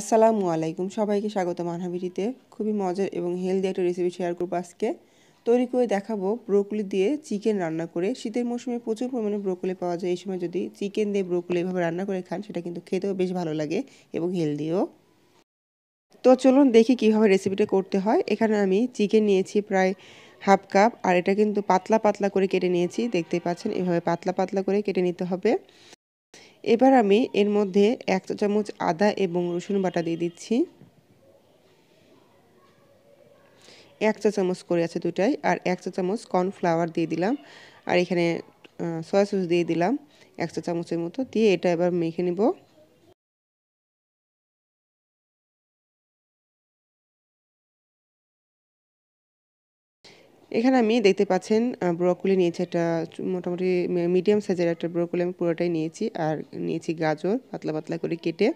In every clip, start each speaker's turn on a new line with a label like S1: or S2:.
S1: আসসালামু আলাইকুম সবাইকে স্বাগত মানহাবিটিতে খুবই মজার এবং হেলদি একটা রেসিপি শেয়ার করবো আজকে তৈরি করে দেখাবো ব্রোকলি দিয়ে চিকেন রান্না করে শীতের মৌসুমে প্রচুর পরিমাণে ব্রোকলি পাওয়া যায় এই সময় যদি চিকেন দিয়ে ব্রোকলি এভাবে রান্না করে খান সেটা কিন্তু খেতেও বেশ ভালো লাগে এবং হেলদিও তো চলুন দেখি কিভাবে রেসিপিটা করতে হয় এখানে আমি চিকেন নিয়েছি প্রায় হাফ কাপ আর এটা কিন্তু পাতলা পাতলা করে কেটে নিয়েছি দেখতেই পাচ্ছেন এভাবে পাতলা পাতলা করে কেটে নিতে হবে এবার আমি এর মধ্যে এক চা চামচ আদা এবং রসুন বাটা দিয়ে দিচ্ছি এক চা চামচ করে আছে দুটাই আর এক চা চামচ কর্নফ্লাওয়ার দিয়ে দিলাম আর এখানে সয়া সস দিয়ে দিলাম এক চা চামচের মতো দিয়ে এটা এবার মেখে নেবো এখানে আমি দেখতে পাচ্ছেন ব্রোকলি নিয়েছি একটা মোটামুটি মিডিয়াম সাইজের একটা ব্রোকলি আমি পুরোটাই নিয়েছি আর নিয়েছি গাজর পাতলা পাতলা করে কেটে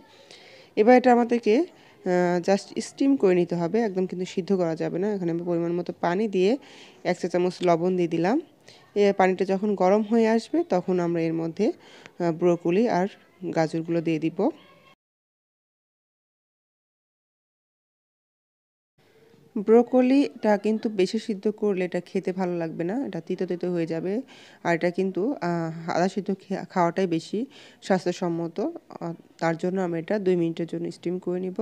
S1: এবার এটা আমাদেরকে জাস্ট স্টিম করে নিতে হবে একদম কিন্তু সিদ্ধ করা যাবে না এখানে আমি পরিমাণ মতো পানি দিয়ে এক চা চামচ লবণ দিয়ে দিলাম এ পানিটা যখন গরম হয়ে আসবে তখন আমরা এর মধ্যে ব্রোকলি আর গাজরগুলো দিয়ে দিব ব্রোকলিটা কিন্তু বেশি সিদ্ধ করলে এটা খেতে ভালো লাগবে না এটা তিতো তিতো হয়ে যাবে আর এটা কিন্তু আদা সিদ্ধ খাওয়াটাই বেশি স্বাস্থ্যসম্মত তার জন্য আমি এটা দুই মিনিটের জন্য স্টিম করে নিব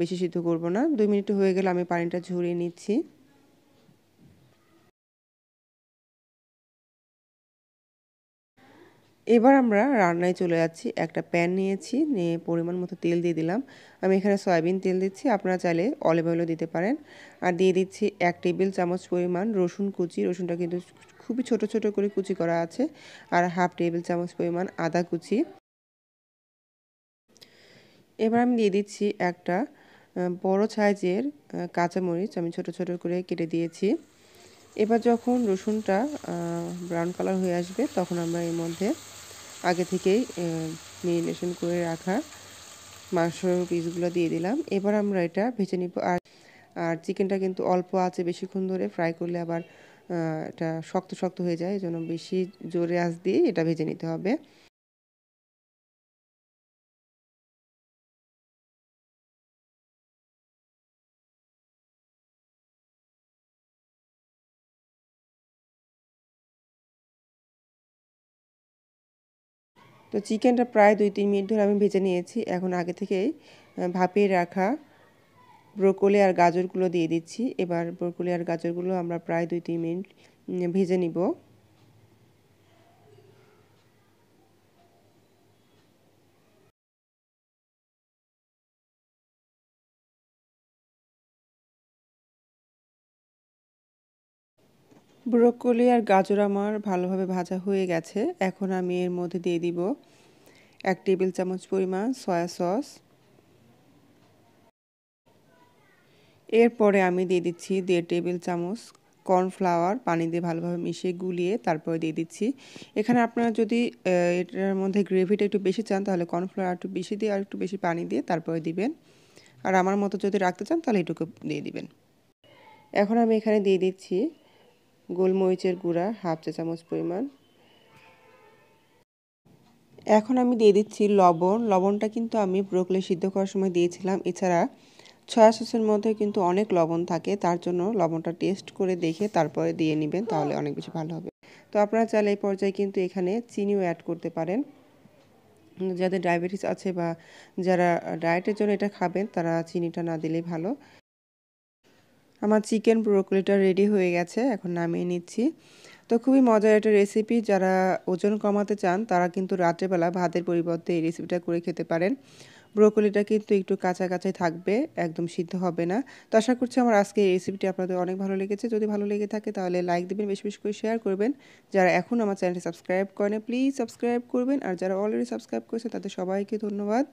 S1: বেশি সিদ্ধ করব না দুই মিনিট হয়ে গেলে আমি পানিটা ঝরিয়ে নিচ্ছি এবার আমরা রান্নায় চলে যাচ্ছি একটা প্যান নিয়েছি নিয়ে পরিমাণ মতো তেল দিয়ে দিলাম আমি এখানে সয়াবিন তেল দিচ্ছি আপনারা চাইলে অলিভ অয়েলও দিতে পারেন আর দিয়ে দিচ্ছি এক টেবিল চামচ পরিমাণ রসুন কুচি রসুনটা কিন্তু খুবই ছোট ছোট করে কুচি করা আছে আর হাফ টেবিল চামচ পরিমাণ আদা কুচি এবার আমি দিয়ে দিচ্ছি একটা বড় সাইজের কাঁচামরিচ আমি ছোট ছোট করে কেটে দিয়েছি এবার যখন রসুনটা ব্রাউন কালার হয়ে আসবে তখন আমরা এর মধ্যে আগে থেকেই মেরিনেশন করে রাখা মাংসর পিসগুলো দিয়ে দিলাম এবার আমরা এটা ভেজে নিব আর আর চিকেনটা কিন্তু অল্প আছে বেশিক্ষণ ধরে ফ্রাই করলে আবার এটা শক্ত শক্ত হয়ে যায় এই বেশি জোরে আঁচ দিয়ে এটা ভেজে নিতে হবে তো চিকেনটা প্রায় দুই তিন মিনিট ধরে আমি ভেজে নিয়েছি এখন আগে থেকেই ভাপিয়ে রাখা ব্রোকলি আর গাজরগুলো দিয়ে দিচ্ছি এবার ব্রোকলি আর গাজরগুলো আমরা প্রায় দুই তিন মিনিট ভেজে নিব ব্রোকলি আর গাজর আমার ভালোভাবে ভাজা হয়ে গেছে এখন আমি এর মধ্যে দিয়ে দিব এক টেবিল চামচ পরিমাণ সয়া সস এরপরে আমি দিয়ে দিচ্ছি দেড় টেবিল চামচ কর্নফ্লাওয়ার পানি দিয়ে ভালোভাবে মিশিয়ে গুলিয়ে তারপরে দিয়ে দিচ্ছি এখানে আপনারা যদি এটার মধ্যে গ্রেভিটা একটু বেশি চান তাহলে কর্নফ্লাওয়ার একটু বেশি দিয়ে আর একটু বেশি পানি দিয়ে তারপরে দিবেন আর আমার মতো যদি রাখতে চান তাহলে এটুকু দিয়ে দিবেন এখন আমি এখানে দিয়ে দিচ্ছি গোলমরিচের গুঁড়া হাফ চা চামচ পরিমাণ এখন আমি দিয়ে দিচ্ছি লবণ লবণটা কিন্তু আমি ব্রোকলি সিদ্ধ করার সময় দিয়েছিলাম এছাড়া ছয়া সসের মধ্যে কিন্তু অনেক লবণ থাকে তার জন্য লবণটা টেস্ট করে দেখে তারপরে দিয়ে নেবেন তাহলে অনেক বেশি ভালো হবে তো আপনারা চাইলে এই পর্যায়ে কিন্তু এখানে চিনিও অ্যাড করতে পারেন যাদের ডায়াবেটিস আছে বা যারা ডায়েটের জন্য এটা খাবেন তারা চিনিটা না দিলেই ভালো আমার চিকেন ব্রোকলিটা রেডি হয়ে গেছে এখন নামিয়ে নিচ্ছি তো খুবই মজার একটা রেসিপি যারা ওজন কমাতে চান তারা কিন্তু রাত্রেবেলা ভাতের পরিবর্তে এই রেসিপিটা করে খেতে পারেন ব্রোকলিটা কিন্তু একটু কাঁচা কাঁচাই থাকবে একদম সিদ্ধ হবে না তো আশা করছি আমার আজকে এই রেসিপিটি আপনাদের অনেক ভালো লেগেছে যদি ভালো লেগে থাকে তাহলে লাইক দেবেন বেশি বেশি করে শেয়ার করবেন যারা এখন আমার চ্যানেলটি সাবস্ক্রাইব করেন প্লিজ সাবস্ক্রাইব করবেন আর যারা অলরেডি সাবস্ক্রাইব করেছে তাদের সবাইকে ধন্যবাদ